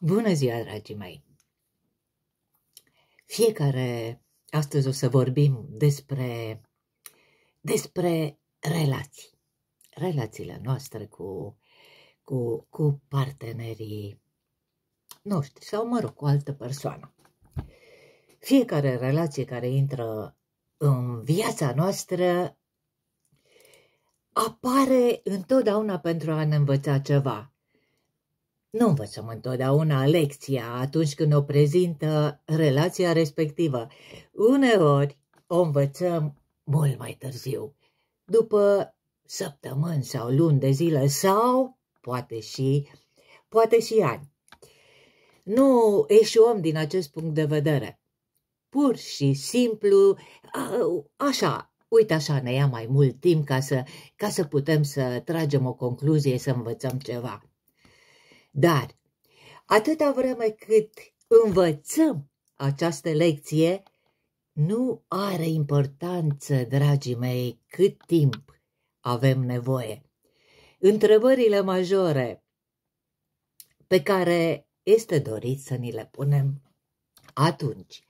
Bună ziua, dragii mei! Fiecare, astăzi o să vorbim despre, despre relații. Relațiile noastre cu, cu, cu partenerii noștri sau, mă rog, cu altă persoană. Fiecare relație care intră în viața noastră apare întotdeauna pentru a ne învăța ceva nu învățăm întotdeauna lecția atunci când o prezintă relația respectivă. Uneori o învățăm mult mai târziu, după săptămâni sau luni de zile sau poate și, poate și ani. Nu eșuăm din acest punct de vedere. Pur și simplu, așa, uite așa ne ia mai mult timp ca să, ca să putem să tragem o concluzie, să învățăm ceva. Dar atâta vreme cât învățăm această lecție, nu are importanță, dragii mei, cât timp avem nevoie. Întrebările majore pe care este dorit să ni le punem atunci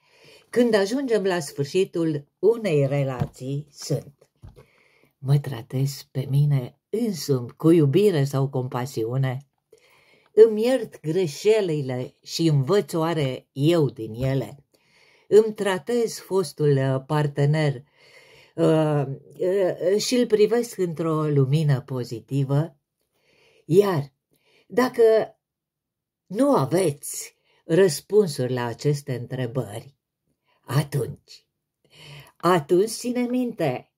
când ajungem la sfârșitul unei relații sunt Mă tratez pe mine însumi cu iubire sau compasiune? Îmi iert greșelile și învăț oare eu din ele. Îmi tratez fostul uh, partener uh, uh, și îl privesc într-o lumină pozitivă. Iar dacă nu aveți răspunsuri la aceste întrebări, atunci, atunci ține minte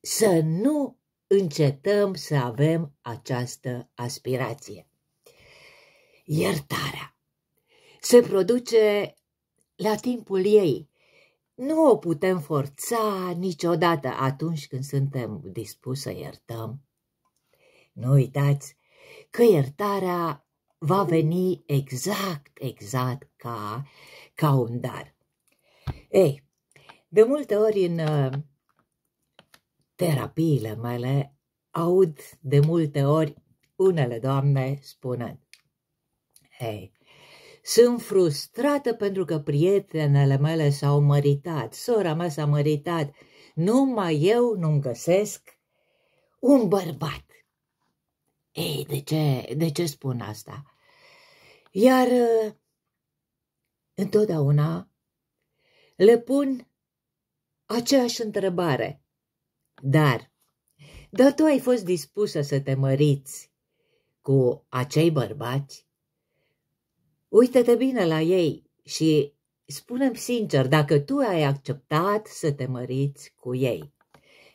să nu încetăm să avem această aspirație iertarea. Se produce la timpul ei. Nu o putem forța niciodată atunci când suntem dispuși să iertăm. Nu uitați că iertarea va veni exact, exact ca, ca un dar. Ei, de multe ori în uh, terapiile mele aud de multe ori unele doamne spunând Hei, sunt frustrată pentru că prietenele mele s-au măritat, sora mea s-a măritat, numai eu nu-mi găsesc un bărbat. Ei, de ce, de ce spun asta? Iar uh, întotdeauna le pun aceeași întrebare. Dar, dar tu ai fost dispusă să te măriți cu acei bărbați Uită-te bine la ei și spunem sincer dacă tu ai acceptat să te măriți cu ei.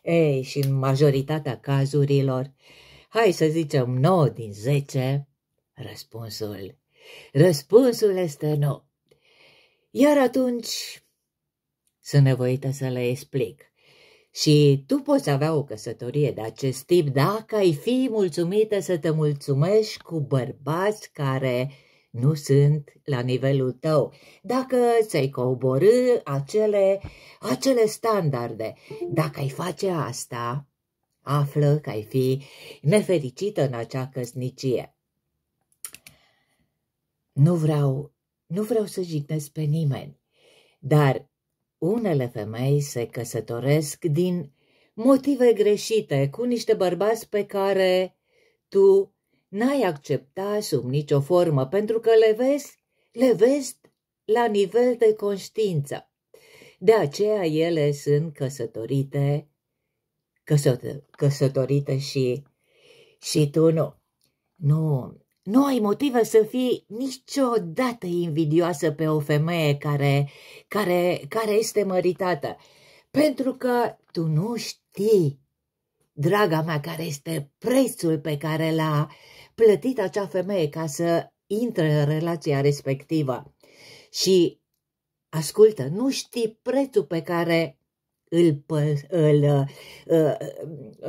Ei, și în majoritatea cazurilor, hai să zicem 9 din 10, răspunsul, răspunsul este nu. Iar atunci sunt nevoită să le explic. Și tu poți avea o căsătorie de acest tip dacă ai fi mulțumită să te mulțumești cu bărbați care nu sunt la nivelul tău. Dacă ți-ai coborâ acele, acele standarde, dacă ai face asta, află că ai fi nefericită în acea căsnicie. Nu vreau, nu vreau să jignesc pe nimeni, dar unele femei se căsătoresc din motive greșite cu niște bărbați pe care tu n-ai accepta sub nicio formă, pentru că le vezi, le vezi la nivel de conștiință. De aceea ele sunt căsătorite, căsăt, căsătorite și, și tu nu. Nu, nu ai motive să fii niciodată invidioasă pe o femeie care, care, care este măritată, pentru că tu nu știi, draga mea, care este prețul pe care l-a, plătit acea femeie ca să intre în relația respectivă. Și, ascultă, nu știi prețul pe care îl, îl uh,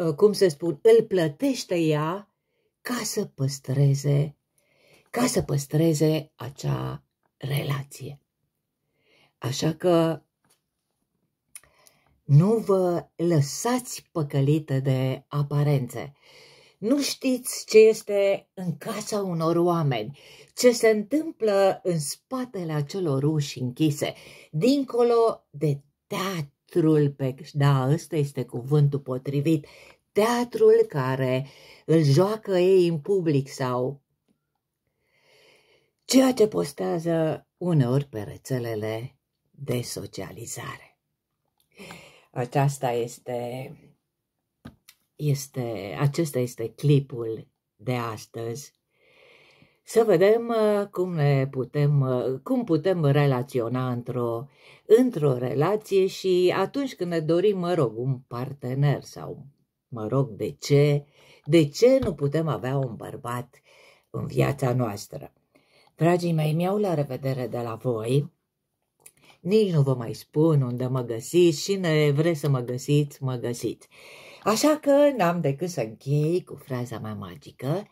uh, cum să spun, îl plătește ea ca să păstreze, ca să păstreze acea relație. Așa că nu vă lăsați păcălită de aparențe. Nu știți ce este în casa unor oameni, ce se întâmplă în spatele acelor uși închise, dincolo de teatrul pe... Da, ăsta este cuvântul potrivit. Teatrul care îl joacă ei în public sau ceea ce postează uneori pe rețelele de socializare. Aceasta este este, acesta este clipul de astăzi. Să vedem uh, cum, ne putem, uh, cum putem relaționa într-o, într-o relație și atunci când ne dorim, mă rog, un partener sau, mă rog, de ce, de ce nu putem avea un bărbat în viața noastră. Dragii mei, mi-au la revedere de la voi. Nici nu vă mai spun unde mă găsiți și ne vreți să mă găsiți, mă găsiți. Așa că n-am decât să închei cu fraza mea magică,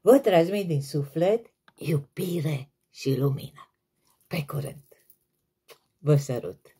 vă transmit din suflet iubire și lumină. Pe curând! Vă sărut!